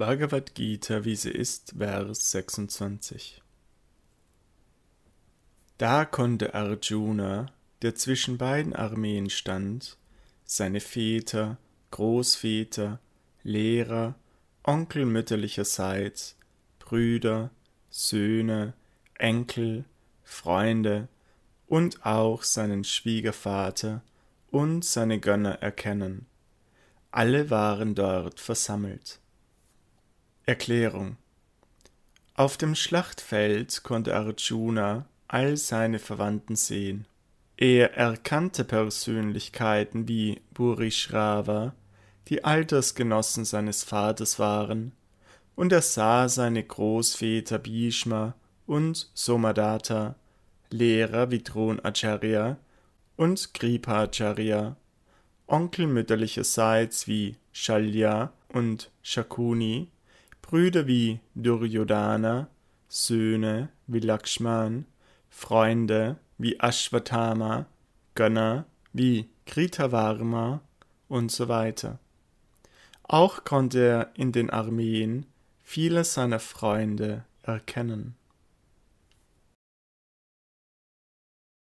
Bhagavad Gita, wie sie ist, Vers 26. Da konnte Arjuna, der zwischen beiden Armeen stand, seine Väter, Großväter, Lehrer, Onkel mütterlicherseits, Brüder, Söhne, Enkel, Freunde und auch seinen Schwiegervater und seine Gönner erkennen. Alle waren dort versammelt. Erklärung Auf dem Schlachtfeld konnte Arjuna all seine Verwandten sehen. Er erkannte Persönlichkeiten wie Burishrava, die Altersgenossen seines Vaters waren, und er sah seine Großväter Bhishma und Somadatta, Lehrer wie Dronacharya und Kripacharya, Onkel mütterlicherseits wie Shalya und Shakuni Brüder wie Duryodhana, Söhne wie Lakshman, Freunde wie Ashwatthama, Gönner wie Kritavarma und so weiter. Auch konnte er in den Armeen viele seiner Freunde erkennen.